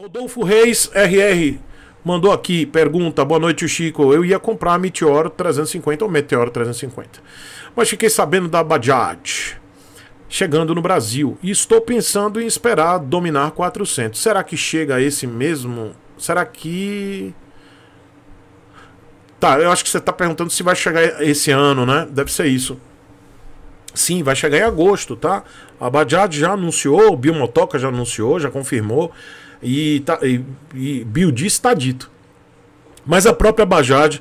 Rodolfo Reis, RR, mandou aqui, pergunta, boa noite, Chico. Eu ia comprar a Meteoro 350 ou Meteoro 350, mas fiquei sabendo da Bajaj chegando no Brasil e estou pensando em esperar dominar 400. Será que chega esse mesmo? Será que. Tá, eu acho que você está perguntando se vai chegar esse ano, né? Deve ser isso. Sim, vai chegar em agosto, tá? A Bajaj já anunciou, o Biomotoca já anunciou, já confirmou e, tá, e, e Bill disse está dito. Mas a própria Bajaj,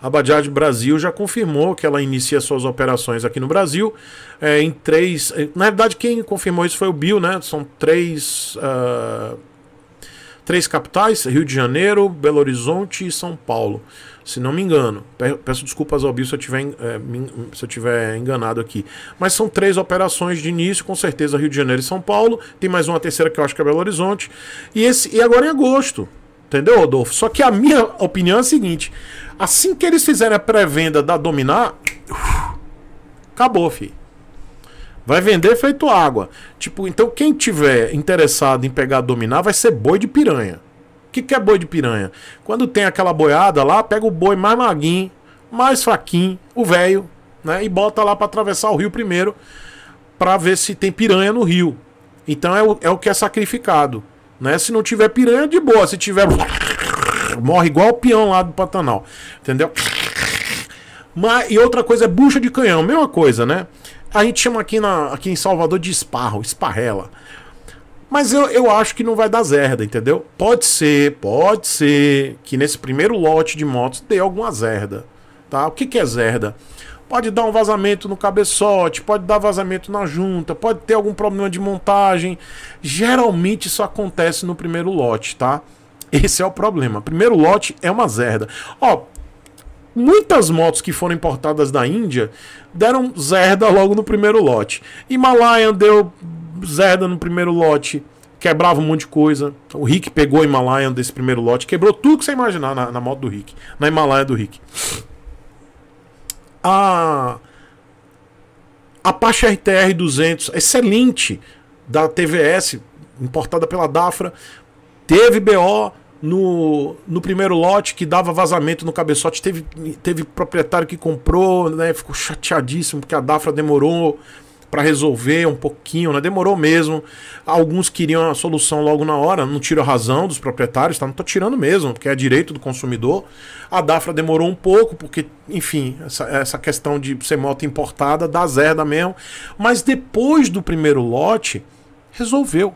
a Bajaj Brasil já confirmou que ela inicia suas operações aqui no Brasil é, em três. É, na verdade, quem confirmou isso foi o Bill, né? São três. Uh, três capitais: Rio de Janeiro, Belo Horizonte e São Paulo se não me engano. Peço desculpas ao Bill se eu tiver, é, se eu tiver enganado aqui. Mas são três operações de início, com certeza Rio de Janeiro e São Paulo. Tem mais uma terceira que eu acho que é Belo Horizonte. E, esse, e agora em agosto. Entendeu, Rodolfo? Só que a minha opinião é a seguinte: assim que eles fizerem a pré-venda da Dominar, uf, acabou, fi. Vai vender feito água. Tipo, então quem tiver interessado em pegar a Dominar vai ser boi de piranha que, que é boi de piranha? Quando tem aquela boiada lá, pega o boi mais maguinho, mais fraquinho, o velho, né? E bota lá para atravessar o rio primeiro, para ver se tem piranha no rio. Então é o, é o que é sacrificado. Né? Se não tiver piranha, de boa. Se tiver. Morre igual o peão lá do Pantanal. Entendeu? Mas, e outra coisa é bucha de canhão. Mesma coisa, né? A gente chama aqui, na, aqui em Salvador de esparro, esparrela. Mas eu, eu acho que não vai dar zerda, entendeu? Pode ser, pode ser que nesse primeiro lote de motos dê alguma zerda, tá? O que, que é zerda? Pode dar um vazamento no cabeçote, pode dar vazamento na junta, pode ter algum problema de montagem. Geralmente isso acontece no primeiro lote, tá? Esse é o problema. Primeiro lote é uma zerda. Ó, muitas motos que foram importadas da Índia deram zerda logo no primeiro lote. Himalayan deu Zerda no primeiro lote, quebrava um monte de coisa. O Rick pegou a Himalaia desse primeiro lote, quebrou tudo que você imaginar na, na moto do Rick, na Himalaia do Rick. A Apache RTR 200, excelente, da TVS, importada pela Dafra, teve BO no, no primeiro lote que dava vazamento no cabeçote. Teve, teve proprietário que comprou, né? Ficou chateadíssimo porque a Dafra demorou para resolver um pouquinho, né? Demorou mesmo. Alguns queriam a solução logo na hora, não tiro a razão dos proprietários, tá? Não tô tirando mesmo, porque é direito do consumidor. A Dafra demorou um pouco, porque, enfim, essa, essa questão de ser moto importada dá zerda mesmo. Mas depois do primeiro lote, resolveu.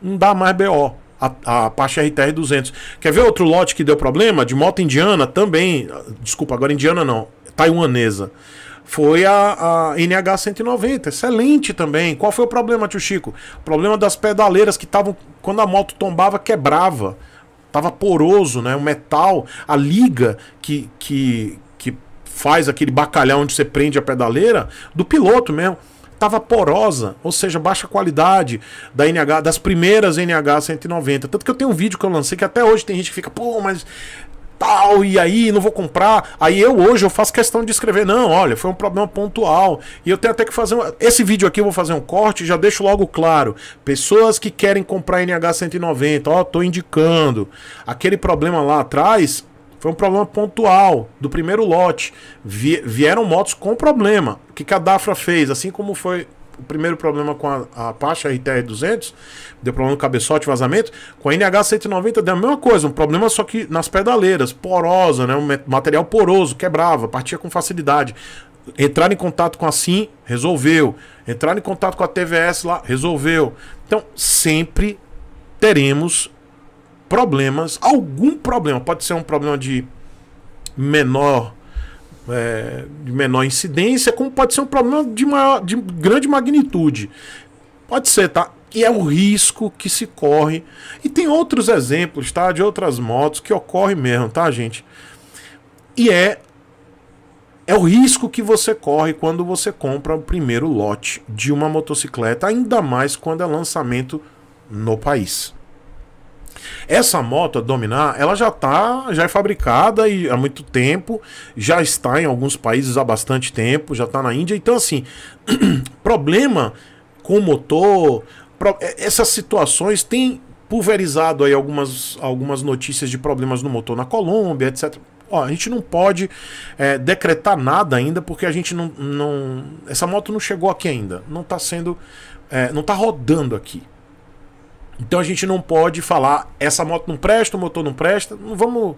Não dá mais BO. A, a, parte RTR 200. Quer ver outro lote que deu problema? De moto indiana também. Desculpa, agora indiana não. Taiwanesa foi a, a NH 190, excelente também. Qual foi o problema, tio Chico? O problema das pedaleiras que estavam, quando a moto tombava, quebrava. Tava poroso, né? O metal, a liga que, que, que faz aquele bacalhau onde você prende a pedaleira, do piloto mesmo estava porosa, ou seja, baixa qualidade da NH, das primeiras NH 190. Tanto que eu tenho um vídeo que eu lancei que até hoje tem gente que fica, pô, mas tal, e aí não vou comprar. Aí eu hoje eu faço questão de escrever, não, olha, foi um problema pontual. E eu tenho até que fazer. Um... Esse vídeo aqui eu vou fazer um corte, já deixo logo claro. Pessoas que querem comprar NH190, ó, tô indicando. Aquele problema lá atrás. Foi um problema pontual do primeiro lote. Vieram motos com problema. O que a Dafra fez, assim como foi o primeiro problema com a, Apache RTR200, deu problema no cabeçote, vazamento. Com a NH190 deu a mesma coisa, um problema só que nas pedaleiras, porosa, né? Um material poroso, quebrava, partia com facilidade. Entrar em contato com a SIM, resolveu. Entrar em contato com a TVS lá, resolveu. Então, sempre teremos problemas, algum problema. Pode ser um problema de menor é, de menor incidência, como pode ser um problema de, maior, de grande magnitude. Pode ser, tá? E é o risco que se corre. E tem outros exemplos, tá? De outras motos que ocorre mesmo, tá, gente? E é é o risco que você corre quando você compra o primeiro lote de uma motocicleta, ainda mais quando é lançamento no país. Essa moto, a Dominar, ela já tá, já é fabricada e há muito tempo, já está em alguns países há bastante tempo, já está na Índia. Então, assim, problema com o motor, pro... É, essas situações têm pulverizado aí algumas, algumas notícias de problemas no motor na Colômbia, etc. Ó, a gente não pode é, decretar nada ainda porque a gente não, não. Essa moto não chegou aqui ainda. Não está sendo. É, não está rodando aqui. Então a gente não pode falar essa moto não presta, o motor não presta, não vamos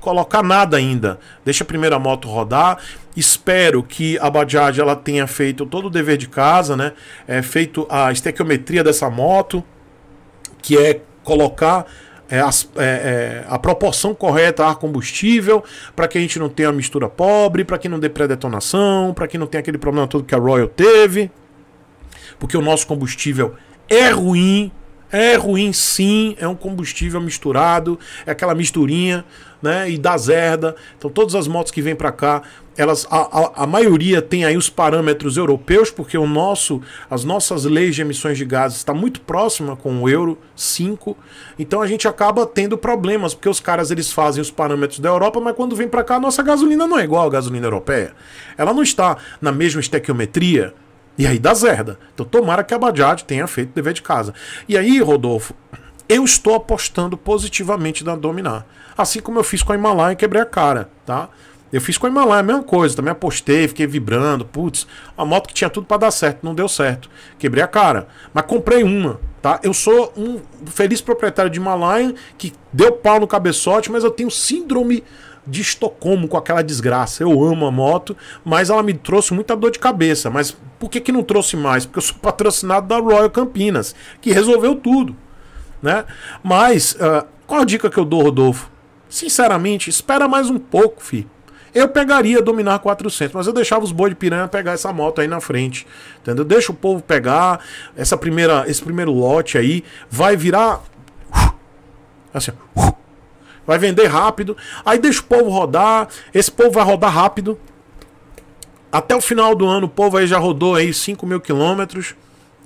colocar nada ainda. Deixa a primeira moto rodar. Espero que a Bajaj ela tenha feito todo o dever de casa, né? É, feito a estequiometria dessa moto, que é colocar é, as, é, é a proporção correta ar combustível, para que a gente não tenha mistura pobre, para que não dê pré-detonação, para que não tenha aquele problema todo que a Royal teve, porque o nosso combustível é ruim, é ruim sim, é um combustível misturado, é aquela misturinha, né? E dá zerda. Então todas as motos que vêm para cá, elas a, a, a, maioria tem aí os parâmetros europeus, porque o nosso, as nossas leis de emissões de gases está muito próxima com o euro 5. Então a gente acaba tendo problemas, porque os caras eles fazem os parâmetros da Europa, mas quando vem para cá a nossa gasolina não é igual à gasolina europeia. Ela não está na mesma estequiometria e aí dá zerda. Então tomara que a Bajaj tenha feito o dever de casa. E aí, Rodolfo, eu estou apostando positivamente na Dominar. Assim como eu fiz com a Himalaia e quebrei a cara, tá? Eu fiz com a Himalaia a mesma coisa, também apostei, fiquei vibrando, putz, a moto que tinha tudo para dar certo, não deu certo. Quebrei a cara, mas comprei uma, tá? Eu sou um feliz proprietário de Himalaia que deu pau no cabeçote, mas eu tenho síndrome de Estocolmo com aquela desgraça. Eu amo a moto, mas ela me trouxe muita dor de cabeça. Mas por que, que não trouxe mais? Porque eu sou patrocinado da Royal Campinas, que resolveu tudo. Né? Mas, uh, qual a dica que eu dou, Rodolfo? Sinceramente, espera mais um pouco, filho. Eu pegaria dominar 400, mas eu deixava os boi de piranha pegar essa moto aí na frente, entendeu? Deixa o povo pegar essa primeira, esse primeiro lote aí, vai virar assim, vai vender rápido. Aí deixa o povo rodar, esse povo vai rodar rápido. Até o final do ano o povo aí já rodou aí 5 mil quilômetros.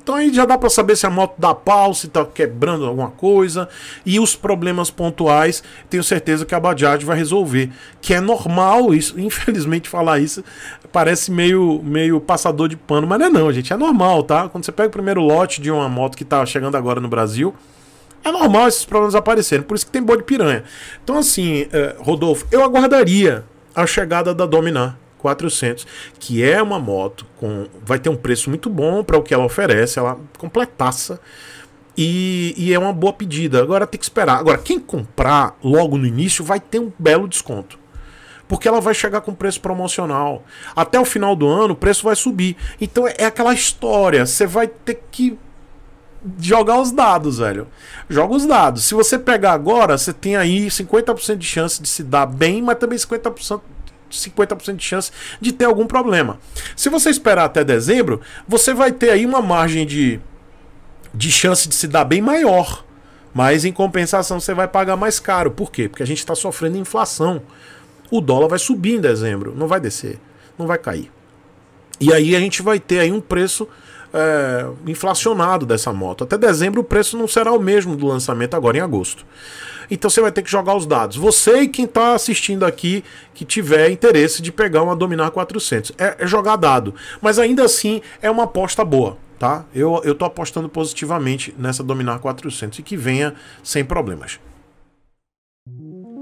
Então aí já dá para saber se a moto dá pau, se tá quebrando alguma coisa. E os problemas pontuais, tenho certeza que a Bajaj vai resolver. Que é normal isso, infelizmente falar isso parece meio, meio passador de pano, mas não é não, gente. É normal, tá? Quando você pega o primeiro lote de uma moto que tá chegando agora no Brasil, é normal esses problemas aparecerem, por isso que tem boi de piranha. Então, assim, é, Rodolfo, eu aguardaria a chegada da Dominar 400, que é uma moto com vai ter um preço muito bom para o que ela oferece, ela completaça. E, e, é uma boa pedida. Agora tem que esperar. Agora, quem comprar logo no início vai ter um belo desconto. Porque ela vai chegar com preço promocional. Até o final do ano, o preço vai subir. Então é, é aquela história. Você vai ter que jogar os dados, velho. Joga os dados. Se você pegar agora, você tem aí 50% de chance de se dar bem, mas também 50%. 50% de chance de ter algum problema. Se você esperar até dezembro, você vai ter aí uma margem de, de chance de se dar bem maior. Mas em compensação você vai pagar mais caro. Por quê? Porque a gente está sofrendo inflação. O dólar vai subir em dezembro, não vai descer, não vai cair. E aí a gente vai ter aí um preço é, inflacionado dessa moto. Até dezembro o preço não será o mesmo do lançamento agora em agosto. Então você vai ter que jogar os dados. Você e quem está assistindo aqui que tiver interesse de pegar uma Dominar 400. É, é jogar dado. Mas ainda assim é uma aposta boa tá? Eu, eu tô apostando positivamente nessa Dominar 400 e que venha sem problemas.